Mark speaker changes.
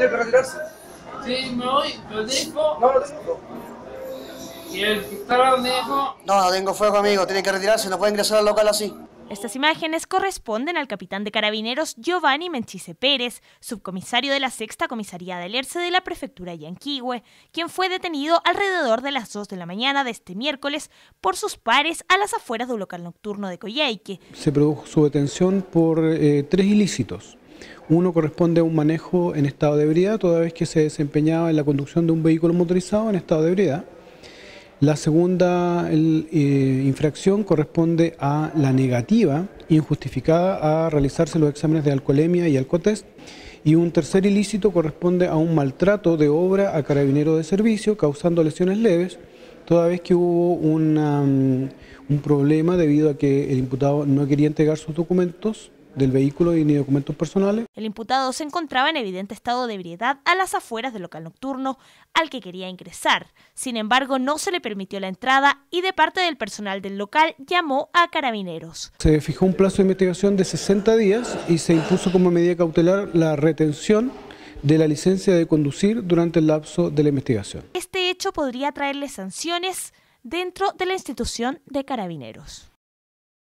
Speaker 1: ¿Tiene que retirarse?
Speaker 2: Sí, me lo No, tengo
Speaker 1: ¿Y el que dijo. No, no tengo fuego, amigo. Tiene que retirarse, no puede ingresar al local así.
Speaker 2: Estas imágenes corresponden al capitán de carabineros Giovanni Menchise Pérez, subcomisario de la sexta comisaría de ERCE de la prefectura Yanquihue, quien fue detenido alrededor de las 2 de la mañana de este miércoles por sus pares a las afueras de un local nocturno de Coyhaique.
Speaker 1: Se produjo su detención por eh, tres ilícitos uno corresponde a un manejo en estado de ebriedad, toda vez que se desempeñaba en la conducción de un vehículo motorizado en estado de ebriedad. La segunda eh, infracción corresponde a la negativa injustificada a realizarse los exámenes de alcoholemia y alcotest. Y un tercer ilícito corresponde a un maltrato de obra a carabinero de servicio causando lesiones leves, toda vez que hubo mm, un problema debido a que el imputado no quería entregar sus documentos del vehículo y ni documentos personales.
Speaker 2: El imputado se encontraba en evidente estado de ebriedad a las afueras del local nocturno al que quería ingresar. Sin embargo, no se le permitió la entrada y de parte del personal del local llamó a carabineros.
Speaker 1: Se fijó un plazo de investigación de 60 días y se impuso como medida cautelar la retención de la licencia de conducir durante el lapso de la investigación.
Speaker 2: Este hecho podría traerle sanciones dentro de la institución de carabineros.